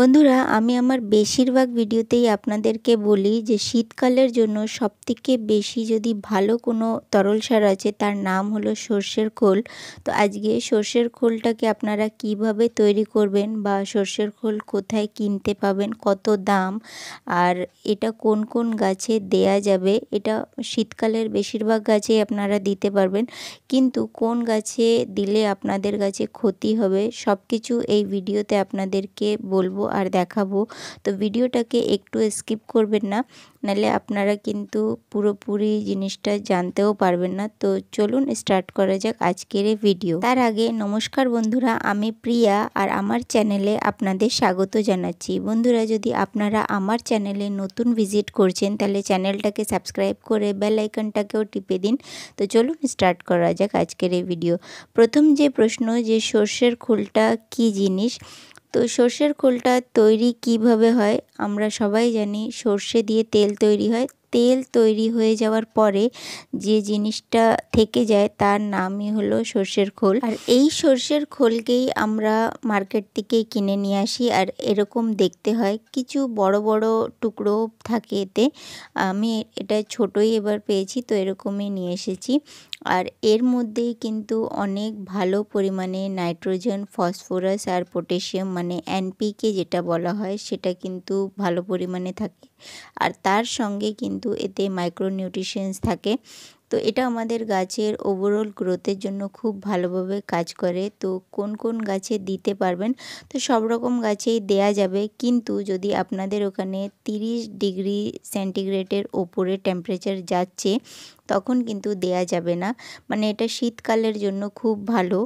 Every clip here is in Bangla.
বন্ধুরা আমি আমার বেশিরভাগ ভিডিওতেই আপনাদেরকে বলি যে শীতকালের জন্য সবথেকে বেশি যদি ভালো কোনো তরল সার আছে তার নাম হলো সর্ষের খোল তো আজকে সর্ষের খোলটাকে আপনারা কিভাবে তৈরি করবেন বা সর্ষের খোল কোথায় কিনতে পাবেন কত দাম আর এটা কোন কোন গাছে দেয়া যাবে এটা শীতকালের বেশিরভাগ গাছে আপনারা দিতে পারবেন কিন্তু কোন গাছে দিলে আপনাদের গাছে ক্ষতি হবে সব কিছু এই ভিডিওতে আপনাদেরকে বলবো আর দেখাবো তো ভিডিওটাকে একটু স্কিপ করবেন না নাহলে আপনারা কিন্তু পুরোপুরি জিনিসটা জানতেও পারবেন না তো চলুন স্টার্ট করা যাক আজকের এই ভিডিও তার আগে নমস্কার বন্ধুরা আমি প্রিয়া আর আমার চ্যানেলে আপনাদের স্বাগত জানাচ্ছি বন্ধুরা যদি আপনারা আমার চ্যানেলে নতুন ভিজিট করছেন তাহলে চ্যানেলটাকে সাবস্ক্রাইব করে বেল আইকনটাকেও টিপে দিন তো চলুন স্টার্ট করা যাক আজকের এই ভিডিও প্রথম যে প্রশ্ন যে সর্ষের খোলটা কি জিনিস তো সর্ষের খোলটা তৈরি কিভাবে হয় আমরা সবাই জানি সর্ষে দিয়ে তেল তৈরি হয় তেল তৈরি হয়ে যাওয়ার পরে যে জিনিসটা থেকে যায় তার নামই হলো সর্ষের খোল আর এই সর্ষের খোলকেই আমরা মার্কেট থেকে কিনে নিয়ে আসি আর এরকম দেখতে হয় কিছু বড় বড় টুকরো থাকে এতে আমি এটা ছোটই এবার পেয়েছি তো এরকমই নিয়ে এসেছি আর এর মধ্যেই কিন্তু অনেক ভালো পরিমাণে নাইট্রোজেন ফসফরাস আর পটাশিয়াম মানে এনপিকে যেটা বলা হয় সেটা কিন্তু ভালো পরিমাণে থাকে আর তার সঙ্গে কিন্তু এতে মাইক্রোনিউট্রিশিয়েন্স থাকে তো এটা আমাদের গাছের ওভারঅল গ্রোথের জন্য খুব ভালোভাবে কাজ করে তো কোন কোন গাছে দিতে পারবেন তো সব রকম গাছেই দেয়া যাবে কিন্তু যদি আপনাদের ওখানে 30 ডিগ্রি সেন্টিগ্রেডের ওপরে টেম্পারেচার যাচ্ছে তখন কিন্তু দেয়া যাবে না মানে এটা শীতকালের জন্য খুব ভালো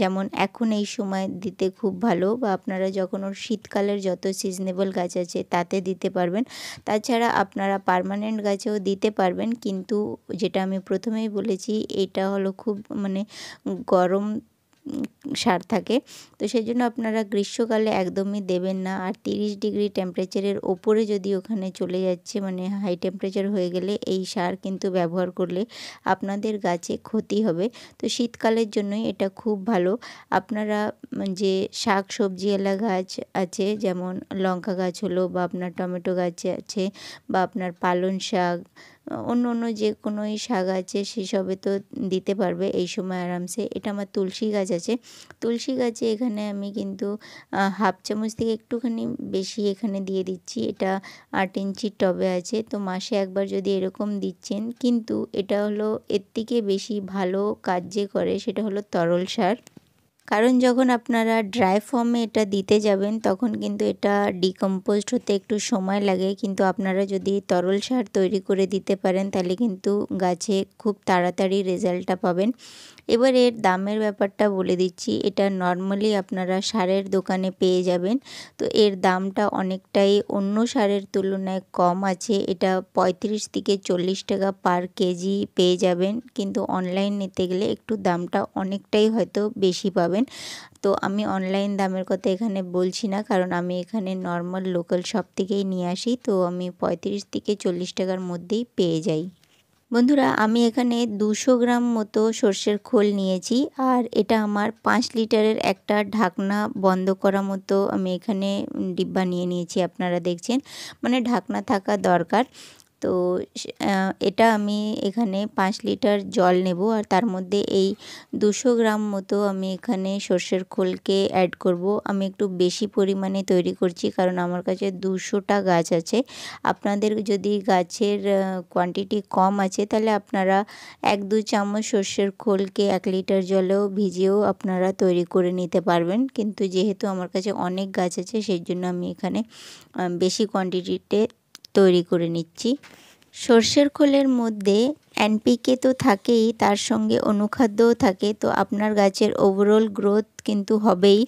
যেমন এখন এই সময় দিতে খুব ভালো বা আপনারা যখন ওর শীতকালের যত সিজনেবল গাছ আছে তাতে দিতে পারবেন তাছাড়া আপনারা পারমানেন্ট গাছেও দিতে পারবেন কিন্তু যেটা আমি প্রথমেই বলেছি এটা হলো খুব মানে গরম সার থাকে তো সেই জন্য আপনারা গ্রীষ্মকালে একদমই দেবেন না আর তিরিশ ডিগ্রি টেম্পারেচারের ওপরে যদি ওখানে চলে যাচ্ছে মানে হাই টেম্পারেচার হয়ে গেলে এই সার কিন্তু ব্যবহার করলে আপনাদের গাছে ক্ষতি হবে তো শীতকালের জন্যই এটা খুব ভালো আপনারা যে শাক সবজিওয়ালা গাছ আছে যেমন লঙ্কা গাছ হলো বা আপনার টমেটো গাছ আছে বা আপনার পালং শাক অন্য অন্য যে কোনোই শাক আছে সেসবে তো দিতে পারবে এই সময় আরামসে এটা আমার তুলসী গাছ আছে তুলসী গাছে এখানে আমি কিন্তু হাফ চামচ থেকে একটুখানি বেশি এখানে দিয়ে দিচ্ছি এটা আট ইঞ্চির টবে আছে তো মাসে একবার যদি এরকম দিচ্ছেন কিন্তু এটা হলো এর থেকে বেশি ভালো কাজ যে করে সেটা হলো তরল সার কারণ যখন আপনারা ড্রাই ফর্মে এটা দিতে যাবেন তখন কিন্তু এটা ডিকম্পোজড হতে একটু সময় লাগে কিন্তু আপনারা যদি তরল সার তৈরি করে দিতে পারেন তাহলে কিন্তু গাছে খুব তাড়াতাড়ি রেজাল্টটা পাবেন এবার এর দামের ব্যাপারটা বলে দিচ্ছি এটা নর্মালি আপনারা সারের দোকানে পেয়ে যাবেন তো এর দামটা অনেকটাই অন্য সারের তুলনায় কম আছে এটা ৩৫ থেকে চল্লিশ টাকা পার কেজি পেয়ে যাবেন কিন্তু অনলাইন নিতে গেলে একটু দামটা অনেকটাই হয়তো বেশি পাবেন পাবেন তো আমি অনলাইন দামের কথা এখানে বলছি না কারণ আমি এখানে নর্মাল লোকাল শপ থেকেই নিয়ে আসি তো আমি পঁয়ত্রিশ থেকে চল্লিশ টাকার মধ্যেই পেয়ে যাই বন্ধুরা আমি এখানে দুশো গ্রাম মতো সর্ষের খোল নিয়েছি আর এটা আমার পাঁচ লিটারের একটা ঢাকনা বন্ধ করা মতো আমি এখানে ডিব্বা নিয়ে নিয়েছি আপনারা দেখছেন মানে ঢাকনা থাকা দরকার তো এটা আমি এখানে পাঁচ লিটার জল নেব আর তার মধ্যে এই দুশো গ্রাম মতো আমি এখানে সর্ষের খোলকে অ্যাড করব আমি একটু বেশি পরিমাণে তৈরি করছি কারণ আমার কাছে দুশোটা গাছ আছে আপনাদের যদি গাছের কোয়ান্টিটি কম আছে তাহলে আপনারা এক দু চামচ সর্ষের খোলকে এক লিটার জলেও ভিজিয়েও আপনারা তৈরি করে নিতে পারবেন কিন্তু যেহেতু আমার কাছে অনেক গাছ আছে সেই জন্য আমি এখানে বেশি কোয়ান্টিটিতে তৈরি করে নিচ্ছি সর্ষের খোলের মধ্যে এনপিকে তো থাকেই তার সঙ্গে অনুখাদ্যও থাকে তো আপনার গাছের ওভারঅল গ্রোথ কিন্তু হবেই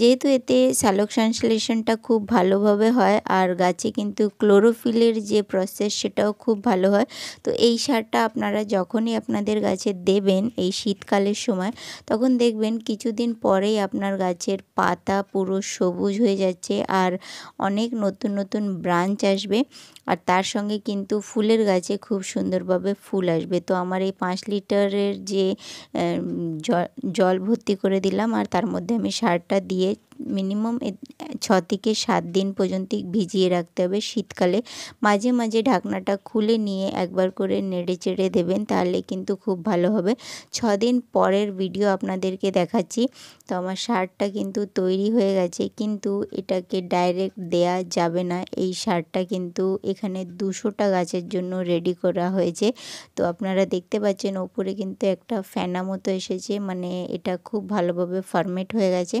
যেহেতু এতে সালোক সংশ্লেষণটা খুব ভালোভাবে হয় আর গাছে কিন্তু ক্লোরোফিলের যে প্রসেস সেটাও খুব ভালো হয় তো এই সারটা আপনারা যখনই আপনাদের গাছে দেবেন এই শীতকালের সময় তখন দেখবেন কিছুদিন পরেই আপনার গাছের পাতা পুরো সবুজ হয়ে যাচ্ছে আর অনেক নতুন নতুন ব্রাঞ্চ আসবে আর তার সঙ্গে কিন্তু ফুলের গাছে খুব সুন্দরভাবে ফুল আসবে তো আমার এই পাঁচ লিটারের যে জল ভর্তি করে দিলাম আর তার মধ্যে আমি সারটা দিয়ে মিনিমাম ছ থেকে সাত দিন পর্যন্ত ভিজিয়ে রাখতে হবে শীতকালে মাঝে মাঝে ঢাকনাটা খুলে নিয়ে একবার করে নেড়ে চেড়ে দেবেন তাহলে কিন্তু খুব ভালো হবে ছ দিন পরের ভিডিও আপনাদেরকে দেখাচ্ছি তো আমার সারটা কিন্তু তৈরি হয়ে গেছে কিন্তু এটাকে ডাইরেক্ট দেয়া যাবে না এই সারটা কিন্তু এখানে দুশোটা গাছের জন্য রেডি করা হয়েছে তো আপনারা দেখতে পাচ্ছেন ওপরে কিন্তু একটা ফ্যানা মতো এসেছে মানে এটা খুব ভালোভাবে ফরমেট হয়ে গেছে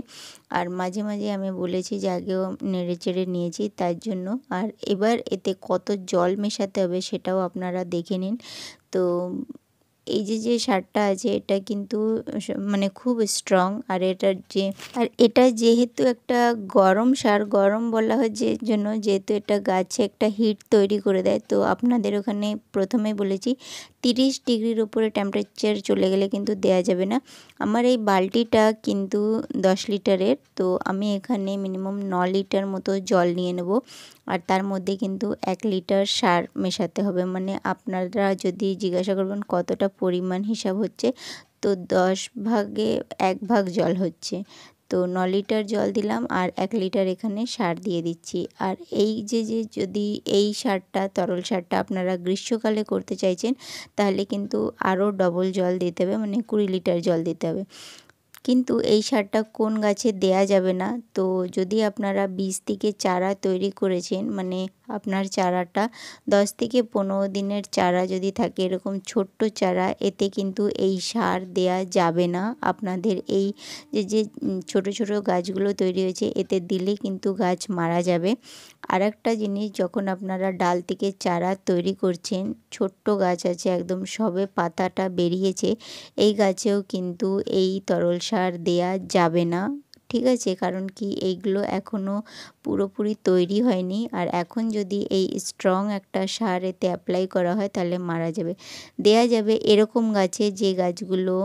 আর মাঝে মাঝে মাঝে আমি বলেছি যে আগেও নেড়ে চেড়ে নিয়েছি তার জন্য আর এবার এতে কত জল মেশাতে হবে সেটাও আপনারা দেখে নিন তো এই যে যে সারটা আছে এটা কিন্তু মানে খুব স্ট্রং আর এটার যে আর এটা যেহেতু একটা গরম সার গরম বলা হয় যে জন্য যেহেতু এটা গাছে একটা হিট তৈরি করে দেয় তো আপনাদের ওখানে প্রথমে বলেছি তিরিশ ডিগ্রির উপরে টেম্পারেচার চলে গেলে কিন্তু দেয়া যাবে না আমার এই বালতিটা কিন্তু দশ লিটারের তো আমি এখানে মিনিমাম ন লিটার মতো জল নিয়ে নেব আর তার মধ্যে কিন্তু এক লিটার সার মেশাতে হবে মানে আপনারা যদি জিজ্ঞাসা করবেন কতটা পরিমাণ হিসাব হচ্ছে তো দশ ভাগে এক ভাগ জল হচ্ছে তো ন লিটার জল দিলাম আর এক লিটার এখানে সার দিয়ে দিচ্ছি আর এই যে যে যদি এই সারটা তরল সারটা আপনারা গ্রীষ্মকালে করতে চাইছেন তাহলে কিন্তু আরও ডবল জল দিতে হবে মানে কুড়ি লিটার জল দিতে হবে কিন্তু এই সারটা কোন গাছে দেয়া যাবে না তো যদি আপনারা বীজ থেকে চারা তৈরি করেছেন মানে আপনার চারাটা 10 থেকে পনেরো দিনের চারা যদি থাকে এরকম ছোট্ট চারা এতে কিন্তু এই সার দেয়া যাবে না আপনাদের এই যে যে ছোট ছোট গাছগুলো তৈরি হয়েছে এতে দিলে কিন্তু গাছ মারা যাবে আর একটা জিনিস যখন আপনারা ডাল থেকে চারা তৈরি করছেন ছোট্ট গাছ আছে একদম সবে পাতাটা বেরিয়েছে এই গাছেও কিন্তু এই তরল সার দেয়া যাবে না ঠিক আছে কারণ কি এইগুলো এখনও পুরোপুরি তৈরি হয়নি আর এখন যদি এই স্ট্রং একটা সার এতে অ্যাপ্লাই করা হয় তাহলে মারা যাবে দেয়া যাবে এরকম গাছে যে গাছগুলো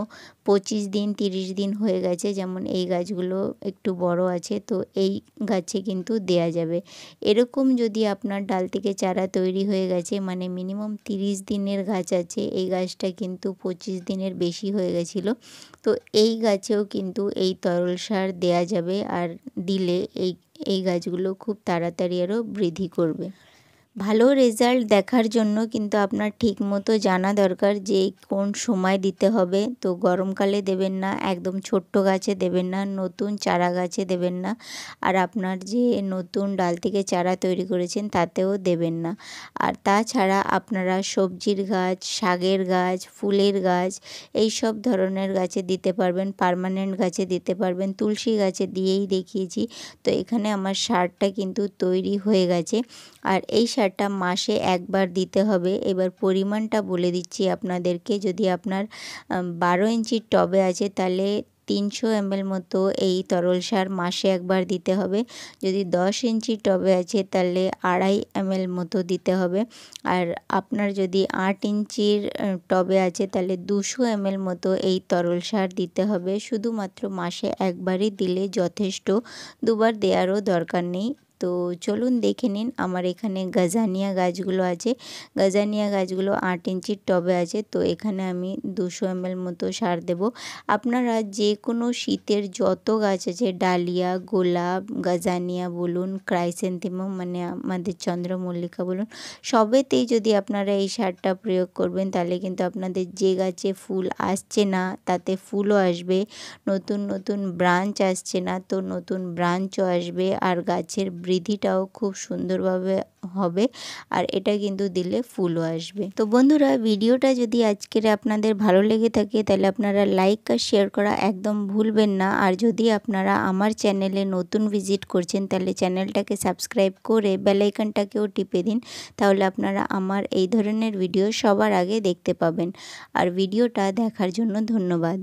পঁচিশ দিন তিরিশ দিন হয়ে গেছে যেমন এই গাছগুলো একটু বড় আছে তো এই গাছে কিন্তু দেয়া যাবে এরকম যদি আপনার ডাল থেকে চারা তৈরি হয়ে গেছে মানে মিনিমাম তিরিশ দিনের গাছ আছে এই গাছটা কিন্তু পঁচিশ দিনের বেশি হয়ে গেছিলো তো এই গাছেও কিন্তু এই তরল সার দেয়া যাবে আর দিলে এই এই গাছগুলো খুব তাড়াতাড়ি আরও বৃদ্ধি করবে ভালো রেজাল্ট দেখার জন্য কিন্তু আপনার ঠিক মতো জানা দরকার যে কোন সময় দিতে হবে তো গরমকালে দেবেন না একদম ছোট্ট গাছে দেবেন না নতুন চারা গাছে দেবেন না আর আপনার যে নতুন ডাল থেকে চারা তৈরি করেছেন তাতেও দেবেন না আর তাছাড়া আপনারা সবজির গাছ শাকের গাছ ফুলের গাছ এই সব ধরনের গাছে দিতে পারবেন পারমানেন্ট গাছে দিতে পারবেন তুলসী গাছে দিয়েই দেখিয়েছি তো এখানে আমার সারটা কিন্তু তৈরি হয়ে গেছে আর এই সার সারটা মাসে একবার দিতে হবে এবার পরিমাণটা বলে দিচ্ছি আপনাদেরকে যদি আপনার বারো ইঞ্চির টবে আছে তাহলে তিনশো এমএল মতো এই তরল সার মাসে একবার দিতে হবে যদি দশ ইঞ্চি টবে আছে তাহলে আড়াই এমএল মতো দিতে হবে আর আপনার যদি আট ইঞ্চির টবে আছে তাহলে দুশো এমএল মতো এই তরল সার দিতে হবে শুধুমাত্র মাসে একবারই দিলে যথেষ্ট দুবার দেওয়ারও দরকার নেই তো চলুন দেখে নিন আমার এখানে গাজানিয়া গাছগুলো আছে গাজানিয়া গাছগুলো আট ইঞ্চির টবে আছে তো এখানে আমি দুশো এম মতো সার দেব আপনারা যে কোনো শীতের যত গাছ আছে ডালিয়া গোলাপ গাজানিয়া বলুন ক্রাইসেন্থিম মানে আমাদের চন্দ্রমল্লিকা বলুন সবেতেই যদি আপনারা এই সারটা প্রয়োগ করবেন তাহলে কিন্তু আপনাদের যে গাছে ফুল আসছে না তাতে ফুলও আসবে নতুন নতুন ব্রাঞ্চ আসছে না তো নতুন ব্রাঞ্চও আসবে আর গাছের বৃদ্ধিটাও খুব সুন্দরভাবে হবে আর এটা কিন্তু দিলে ফুলও আসবে তো বন্ধুরা ভিডিওটা যদি আজকের আপনাদের ভালো লেগে থাকে তাহলে আপনারা লাইক আর শেয়ার করা একদম ভুলবেন না আর যদি আপনারা আমার চ্যানেলে নতুন ভিজিট করছেন তাহলে চ্যানেলটাকে সাবস্ক্রাইব করে বেলাইকানটাকেও টিপে দিন তাহলে আপনারা আমার এই ধরনের ভিডিও সবার আগে দেখতে পাবেন আর ভিডিওটা দেখার জন্য ধন্যবাদ